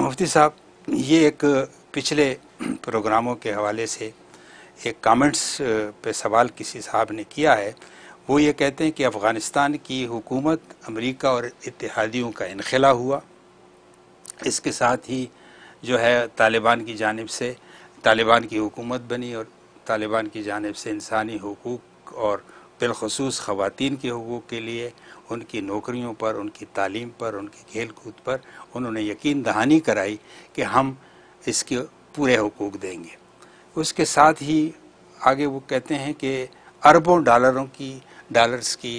मुफ्ती साहब ये एक पिछले प्रोग्रामों के हवाले से एक कमेंट्स पे सवाल किसी साहब ने किया है वो ये कहते हैं कि अफ़गानिस्तान की हुकूमत अमेरिका और इतिहादियों का इनखला हुआ इसके साथ ही जो है तालिबान की जानब से तालिबान की हुकूमत बनी और तालिबान की जानब से इंसानी हकूक़ और बिलखसूस ख़वान के हकूक़ के लिए उनकी नौकरियों पर उनकी तालीम पर उनके खेल कूद पर उन्होंने यकीन दहानी कराई कि हम इसके पूरे हकूक़ देंगे उसके साथ ही आगे वो कहते हैं कि अरबों डॉलरों की डॉलर्स की,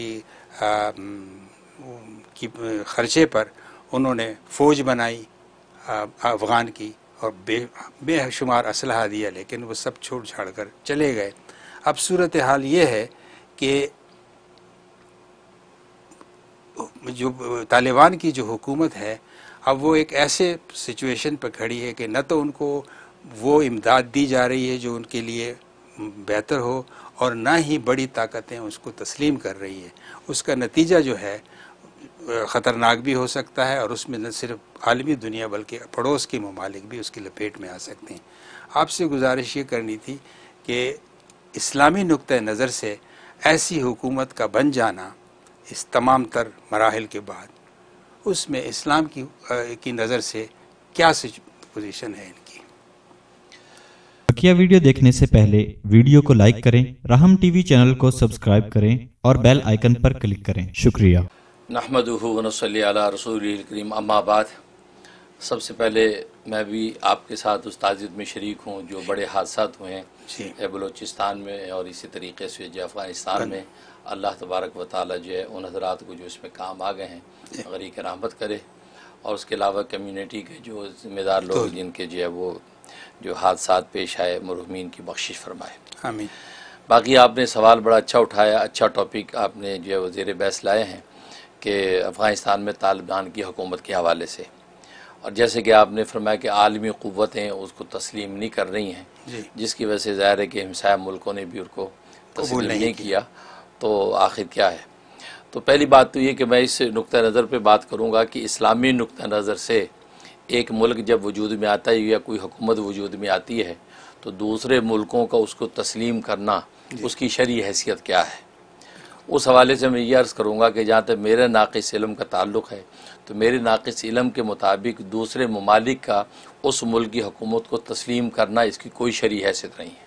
की खर्चे पर उन्होंने फ़ौज बनाई अफ़गान की और बे बेशुमार असलाह दिया लेकिन वो सब छोड़ छाड़ कर चले गए अब सूरत हाल ये है कि जो तालिबान की जो हुकूमत है अब वो एक ऐसे सिचुएशन पर खड़ी है कि न तो उनको वो इमदाद दी जा रही है जो उनके लिए बेहतर हो और ना ही बड़ी ताकतें उसको तस्लीम कर रही है उसका नतीजा जो है ख़तरनाक भी हो सकता है और उसमें न सिर्फ आलमी दुनिया बल्कि पड़ोस के ममालिक भी उसकी लपेट में आ सकते हैं आपसे गुजारिश ये करनी थी कि इस्लामी नुक़ नज़र से ऐसी हुकूमत का बन जाना इस तमाम तर मराहल के बाद उसमें इस्लाम की की नज़र से क्या पोजीशन है इनकी बकिया वीडियो देखने से पहले वीडियो को लाइक करें राहम टीवी चैनल को सब्सक्राइब करें और बेल आइकन पर क्लिक करें शुक्रिया नहमद रसूल करीम अम्माबाद सबसे पहले मैं भी आपके साथ उस्ताजिद में शरीक हूँ जो बड़े हादसा हुए हैं बलोचिस्तान में और इसी तरीके से जो अफ़गानिस्तान में अल्लाह तबारक व ताली जो है उन हजरात को जो इसमें काम आ गए हैं गरीक करामत करे और उसके अलावा कम्यूनिटी के जो जिम्मेदार लोग तो- जिनके जो है वो जो हादसा पेश आए मरहमीन की बख्शिश फरमाए आमीन बाकी आपने सवाल बड़ा अच्छा उठाया अच्छा टॉपिक आपने जो है वजीर बहस लाए हैं कि अफ़गानिस्तान में तालिबान की हुकूमत के हवाले से और जैसे कि आपने फरमाया कि आलमी क़वतें उसको तस्लीम नहीं कर रही हैं जिसकी वजह से ज़ाहिर है कि हमसाया मुल्कों ने भी उनको तस्लीम नहीं, नहीं किया तो आखिर क्या है तो पहली बात तो ये कि मैं इस नुक़ नज़र पर बात करूँगा कि इस्लामी नुक़ नज़र से एक मुल्क जब वजूद में आता है या कोई हुकूमत वजूद में आती है तो दूसरे मुल्कों का उसको तस्लीम करना उसकी शरी हैसियत क्या है उस हवाले से मैं ये अर्ज़ करूँगा कि जहाँ तक मेरे नाक़ इलम का ताल्लुक़ है तो मेरे नाक़ इलम के मुताबिक दूसरे ममालिक का उस मुल्क की हुकूमत को तस्लीम करना इसकी कोई शरी हैसियत नहीं है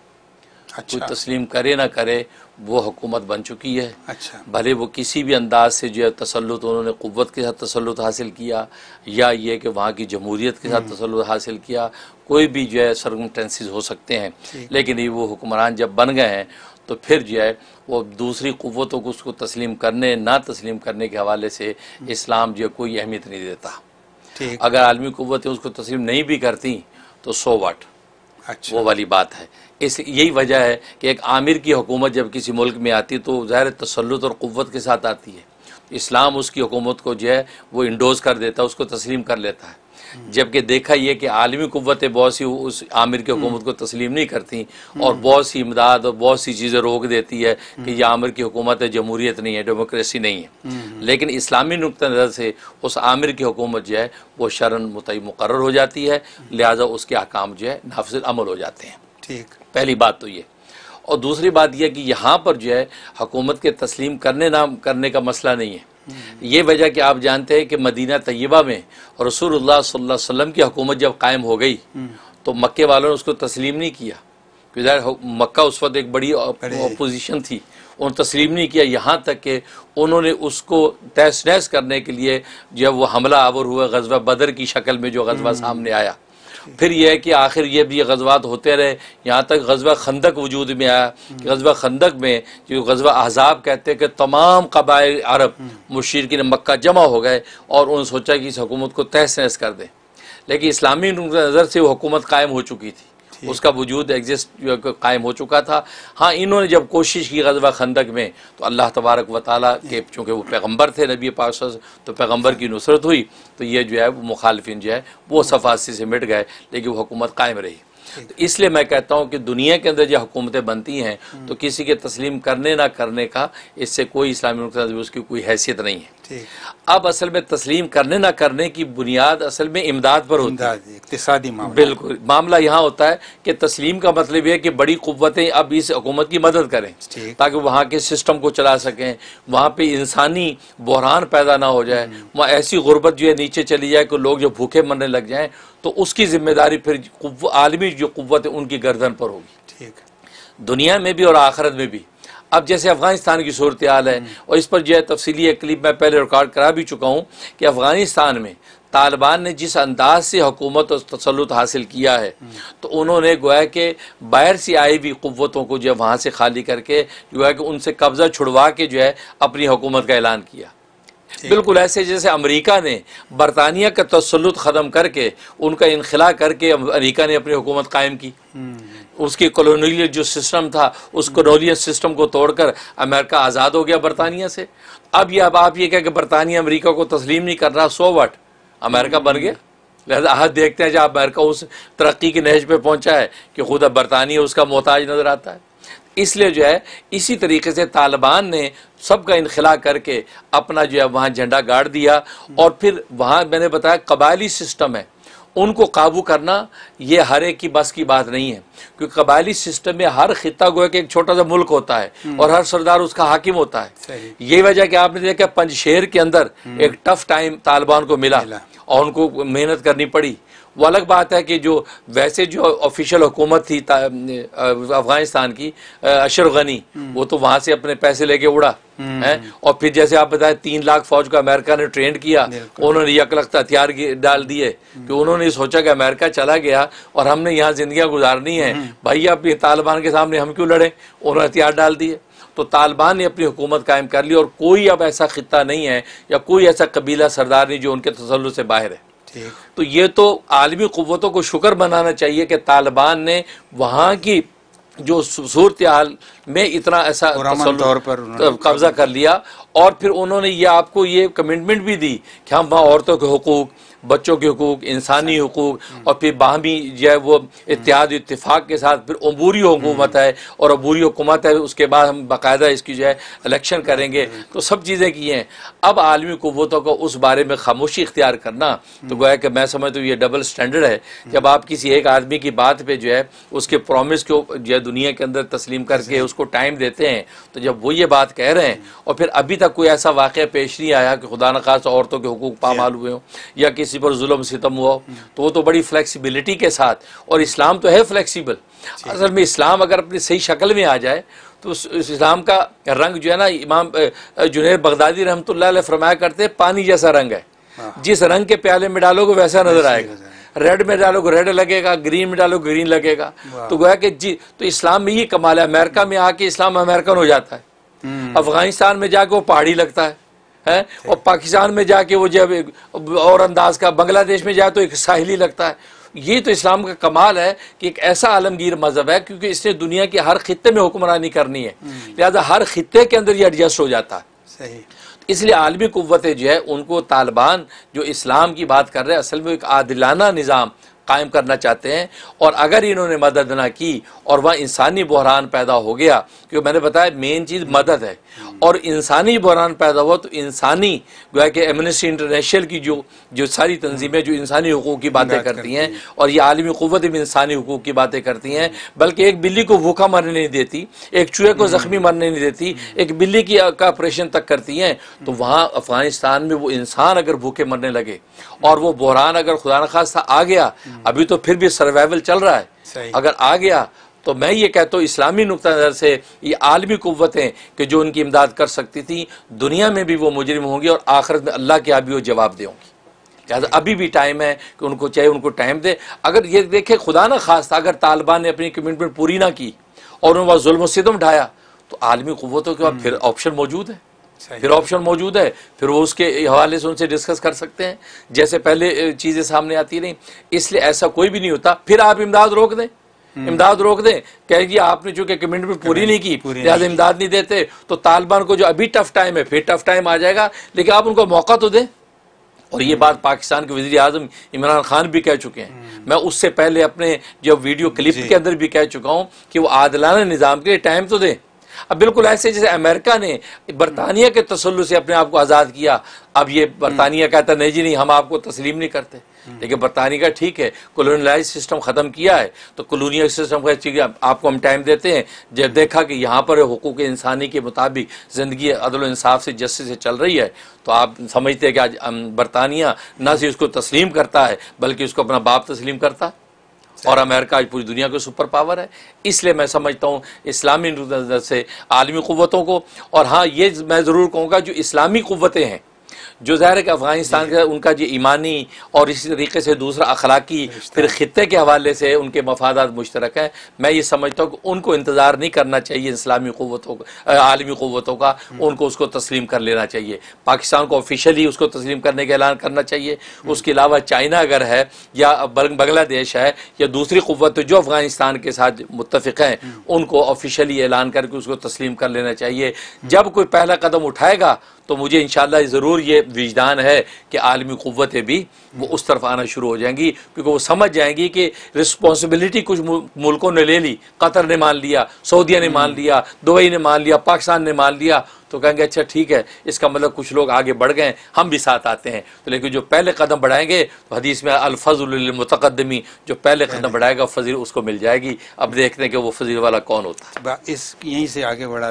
अच्छा। कोई तस्लीम करे ना करे वो हुकूमत बन चुकी है अच्छा। भले वो किसी भी अंदाज से जो है तसलुत उन्होंने क़वत के साथ तसलुत हासिल किया या ये कि वहाँ की जमहूरीत के साथ हम्म। तसलुत हासिल किया कोई भी जो है सरकमटेंसेज हो सकते हैं लेकिन ये वो हुक्मरान जब बन गए हैं तो फिर जो है वो दूसरी क़वतों को उसको तस्लीम करने ना तस्लीम करने के हवाले से इस्लाम जो है कोई अहमियत नहीं देता अगर आलमी क़वतें उसको तस्लीम नहीं भी करती तो सो वट अच्छा। वो वाली बात है इस यही वजह है कि एक आमिर की हुकूमत जब किसी मुल्क में आती है तो ज़ाहिर तसलुत और क़वत के साथ आती है इस्लाम उसकी हुकूमत को जो है वो इंडोज़ कर देता है उसको तस्लीम कर लेता है जबकि देखा यह कि आलमी कुतें बहुत सी उस आमिर की हुकूमत को तस्लीम नहीं करती और बहुत सी इमदाद और बहुत सी चीज़ें रोक देती है कि यह आमिर की हुकूमत है जमहूरियत नहीं है डेमोक्रेसी नहीं है लेकिन इस्लामी नुक़ नज़र से उस आमिर की हुकूमत जो है वो शरण मुतई मुकर हो जाती है लिहाजा उसके अहकाम जो है नाफज अमल हो जाते हैं ठीक पहली बात तो ये और दूसरी बात यह कि यहाँ पर जो है हकूमत के तस्लीम करने ना करने का मसला नहीं है ये वजह कि आप जानते हैं कि मदीना तय्यबा में रसूलुल्लाह सल्लल्लाहु अलैहि वसल्लम की हुकूमत जब कायम हो गई हम्म। तो मक्के वालों ने उसको तस्लीम नहीं किया क्योंकि मक्का उस वक्त एक बड़ी अपोजिशन थी उन्होंने तस्लीम नहीं किया यहाँ तक कि उन्होंने उसको तहस नहस करने के लिए जब वो हमला आवर हुआ गजबा बदर की शक्ल में जो गजबा हम्म। सामने आया फिर यह है कि आखिर ये भी गजबात होते रहे यहाँ तक गजबा खंदक वजूद में आया कि गजबा खंदक में जो गजबा अहजाब कहते हैं कि तमाम कबाइल अरब मुशीरकिन मक्का जमा हो गए और उन्होंने सोचा कि इस हुकूमत को तहस नहस कर दें लेकिन इस्लामी नज़र से वो हुकूमत कायम हो चुकी थी उसका वजूद एग्जिस्ट कायम हो चुका था हाँ इन्होंने जब कोशिश की गजवा खंदक में तो अल्लाह तबारक व के चूँकि वो पैगम्बर थे नबी पाक तो पैगम्बर की नुसरत हुई तो ये जो है वो मुखालफिन जो है वो सफासी से मिट गए लेकिन वो हुकूमत कायम रही तो इसलिए मैं कहता हूँ कि दुनिया के अंदर जो हुकूमतें बनती हैं हम्म। तो किसी के तस्लीम करने ना करने का इससे कोई इस्लामी मुल्क उसकी कोई हैसियत नहीं है अब असल में तस्लीम करने ना करने की बुनियाद असल में इमदाद पर होती है बिल्कुल मामला यहाँ होता है कि तस्लीम का मतलब यह है कि बड़ी कुतें अब इस हुकूमत की मदद करें ताकि वहाँ के सिस्टम को चला सकें वहाँ पर इंसानी बहरान पैदा ना हो जाए हम्म। वहाँ ऐसी गुर्बत जो है नीचे चली जाए कि लोग जो भूखे मरने लग जाएँ तो उसकी जिम्मेदारी फिर आलमी जो कुत है उनकी गर्दन पर होगी ठीक दुनिया में भी और आखरत में भी अब जैसे अफ़गानिस्तान की सूरत हाल है हम्म। और इस पर जो है तफसी एक क्लिप मैं पहले रिकॉर्ड करा भी चुका हूँ कि अफ़गानिस्तान में तालिबान ने जिस अंदाज से हुकूमत और तसलुत हासिल किया है हम्म। तो उन्होंने गोया के बाहर से आई हुई कुतों को जो है वहाँ से खाली करके जो है कि उनसे कब्ज़ा छुड़वा के जो है अपनी हुकूमत का ऐलान किया बिल्कुल ऐसे जैसे अमरीका ने बरतानिया का तसलुत ख़त्म करके उनका इनखला करके अमेरिका ने अपनी हुकूमत कायम की हम्म। उसकी कॉलोनियल जो सिस्टम था उस कॉलोनियल सिस्टम हम्म। को तोड़कर अमेरिका आज़ाद हो गया बरतानिया से अब यह अब आप ये कह कि बरतानिया अमेरिका को तस्लीम नहीं कर रहा सो वट अमेरिका बन गया हम्म। लिहाजा हद देखते हैं जब अमेरिका उस तरक्की की नहज पर पहुँचा है कि खुद अब बरतानिया उसका मोहताज नज़र आता है इसलिए जो है इसी तरीके से तालिबान ने सबका इनखला करके अपना जो है वहाँ झंडा गाड़ दिया और फिर वहाँ मैंने बताया कबायली सिस्टम है उनको काबू करना ये हर एक की बस की बात नहीं है क्योंकि कबायली सिस्टम में हर खिता गोया कि एक छोटा सा मुल्क होता है हम्म। और हर सरदार उसका हाकिम होता है यही वजह कि आपने देखा पंजशेर के अंदर हम्म। एक टफ टाइम तालिबान को मिला और उनको मेहनत करनी पड़ी वो अलग बात है कि जो वैसे जो ऑफिशियल हुकूमत थी अफगानिस्तान की अशर गनी हम्म। वो तो वहाँ से अपने पैसे लेके उड़ा हम्म। है और फिर जैसे आप बताएं तीन लाख फौज को अमेरिका ने ट्रेंड किया उन्होंने एक लाख तो हथियार डाल दिए कि हम्म। तो उन्होंने सोचा कि अमेरिका चला गया और हमने यहाँ जिंदगी गुजारनी है भाई आप तालिबान के सामने हम क्यों लड़े उन्होंने हथियार डाल दिए तो तालिबान ने अपनी हुकूमत कायम कर ली और कोई अब ऐसा खत्ता नहीं है या कोई ऐसा कबीला सरदार नहीं जो उनके तसल से बाहर है तो ये तो आलमी कुतों को शुक्र बनाना चाहिए कि तालिबान ने वहाँ की जो सूरत हाल में इतना ऐसा तौर पर कब्जा कर लिया और फिर उन्होंने ये आपको ये कमिटमेंट भी दी कि हम वहाँ औरतों के हकूक़ बच्चों के हकूक इंसानी हकूक hmm. और फिर बाहमी जो है वो इतिहाद इतफाक़ के साथ फिर अबूरी हुकूमत hmm. है और अबूरी हुकूमत है उसके बाद हम बाकायदा इसकी जो है इलेक्शन करेंगे hmm. तो सब चीज़ें की हैं अब आलमी कुतों को उस बारे में खामोशी इख्तियार करना तो गोया कि मैं समझता हूँ ये डबल स्टैंडर्ड है जब आप किसी एक आदमी की बात पर जो है उसके प्रोमिस को जो है दुनिया के अंदर तस्लीम करके उसको को टाइम देते हैं तो जब वो ये बात कह रहे हैं और फिर अभी तक कोई ऐसा वाक़ पेश नहीं आया कि खुदा न खास औरतों के हकूक पामाल हुए हों या किसी पर म सितम हुआ हो तो वो तो बड़ी फ्लैक्सीबिलिटी के साथ और इस्लाम तो है फ्लैक्सीबल असल में इस्लाम अगर अपनी सही शक्ल में आ जाए तो उस, इस्लाम का रंग जो है ना इमाम जुनेर बगदादी रहमत फरमाया करते पानी जैसा रंग है हाँ। जिस रंग के प्याले में डालोगे वैसा नज़र आएगा रेड में डालोगे रेड लगेगा ग्रीन में डालोगे ग्रीन लगेगा तो गोया कि जी तो इस्लाम में ही कमाल है अमेरिका में आके इस्लाम अमेरिकन हो जाता है हम्म। अफगानिस्तान में जाके वो पहाड़ी लगता है है और पाकिस्तान में जाके वो जब और अंदाज का बांग्लादेश में जाए तो एक साहिली लगता है ये तो इस्लाम का कमाल है कि एक ऐसा आलमगीर मजहब है क्योंकि इसने दुनिया के हर खत्े में हुक्मरानी करनी है हम्म। लिहाजा हर खत्े के अंदर ये एडजस्ट हो जाता है सही इसलिए आलमी कुतें जो है उनको तालिबान जो इस्लाम की बात कर रहे हैं असल में एक आदिलाना निज़ाम कायम करना चाहते हैं और अगर इन्होंने मदद ना की और वह इंसानी बहरान पैदा हो गया क्योंकि मैंने बताया मेन चीज़ मदद है और इंसानी बहरान पैदा हुआ तो इंसानी गोया कि एमनेस्टी इंटरनेशनल की जो जो सारी तंजीमें जो इंसानी हकूक़ की बातें करती हैं और ये आलमी क़वत भी इंसानी हकूक़ की बातें करती हैं बल्कि एक बिल्ली को भूखा मरने नहीं देती एक चूहे को ज़ख्मी मरने हम्म। नहीं देती एक बिल्ली की का ऑपरेशन तक करती हैं तो हम्म। वहाँ अफ़गानिस्तान में वो इंसान अगर भूखे मरने लगे और वो बहरान अगर खुदा खास्ता आ गया हम्म। अभी तो फिर भी सर्वाइवल चल रहा है अगर आ गया तो मैं ये कहता हूँ इस्लामी नुक़ नज़र से ये आलमी कुतें कि जो उनकी इमदाद कर सकती थी दुनिया में भी वो मुजरम होंगी और आखिरत में अल्लाह के अभी वो जवाब देंगी लिहाजा अभी भी टाइम है कि उनको चाहे उनको टाइम दे अगर ये देखे खुदा ना खास्ता अगर तालिबान ने अपनी कमिटमेंट पूरी ना की और उन्होंने वहाँ जुल्म सिदम तो आलमी कुतों के बाद हम्म। फिर ऑप्शन मौजूद है फिर ऑप्शन मौजूद है फिर वो उसके हवाले से उनसे डिस्कस कर सकते हैं जैसे पहले चीज़ें सामने आती नहीं इसलिए ऐसा कोई भी नहीं होता फिर आप इमदाद रोक दें हम्म। इमदाद रोक दें कहेंगे आपने चूंकि कमिटमेंट पूरी नहीं की लिहाजा इमदाद नहीं देते तो तालिबान को जो अभी टफ टाइम है फिर टफ टाइम आ जाएगा लेकिन आप उनको मौका तो दें और ये हम्म। बात पाकिस्तान के वजी अजम इमरान खान भी कह चुके हैं हम्म। मैं उससे पहले अपने जो वीडियो क्लिप के अंदर भी कह चुका हूँ कि वो आदलाना निज़ाम के लिए टाइम तो दें अब बिल्कुल ऐसे जैसे अमेरिका ने बरतानिया के तसल से अपने आप को आज़ाद किया अब ये बरतानिया कहता नहीं जी नहीं हम आपको तस्लीम नहीं करते लेकिन बरतानिया का ठीक है कॉलोनलाइज सिस्टम ख़त्म किया है तो कॉलोनियल सिस्टम का चीज आपको हम टाइम देते हैं जब देखा कि यहाँ पर हकूक इंसानी के मुताबिक ज़िंदगी अदल इंसाफ से जस्टिस से चल रही है तो आप समझते हैं कि आज बरतानिया ना सिर्फ उसको तस्लीम करता है बल्कि उसको अपना बाप तस्लीम करता है और अमेरिका आज पूरी दुनिया की सुपर पावर है इसलिए मैं समझता हूँ इस्लामी नज़र से आलमी कुतों को और हाँ ये मैं ज़रूर कहूँगा जो इस्लामी कुतें हैं जो ज़ाहिर है कि अफ़गानिस्तान का उनका जो ईमानी और इसी तरीके से दूसरा अखलाकी फिर ख़त्े के हवाले से उनके मफादात मुश्तरक हैं मैं ये समझता हूँ कि उनको इंतज़ार नहीं करना चाहिए इस्लामी क़वतों आलमी क़वतों का हम्म। उनको उसको तस्लीम कर लेना चाहिए पाकिस्तान को ऑफिशली उसको तस्लीम करने का ऐलान करना चाहिए हम्म। उसके अलावा चाइना अगर है या बांग्लादेश है या दूसरी क़वत जो अफ़गानिस्तान के साथ मुतफ़ हैं हम्म। उनको ऑफिशली ऐलान करके उसको तस्लीम कर लेना चाहिए जब कोई पहला कदम उठाएगा तो मुझे इन ज़रूर ये विजदान है कि आलमी क़वतें भी वो उस तरफ आना शुरू हो जाएंगी क्योंकि वो समझ जाएंगी कि रिस्पॉन्सिबिलिटी कुछ मुल्कों ने ले ली कतर ने मान लिया सऊदिया ने हम्म। मान लिया दुबई ने मान लिया पाकिस्तान ने मान लिया तो कहेंगे अच्छा ठीक है इसका मतलब कुछ लोग आगे बढ़ गए हम भी साथ आते हैं तो लेकिन जो पहले कदम बढ़ाएंगे तो हदीस में अलफजलमतकदमी जो पहले कदम हम्म। बढ़ाएगा फजील उसको मिल जाएगी अब देखते हैं कि वो फजील वाला कौन होता है इस यहीं से आगे बढ़ा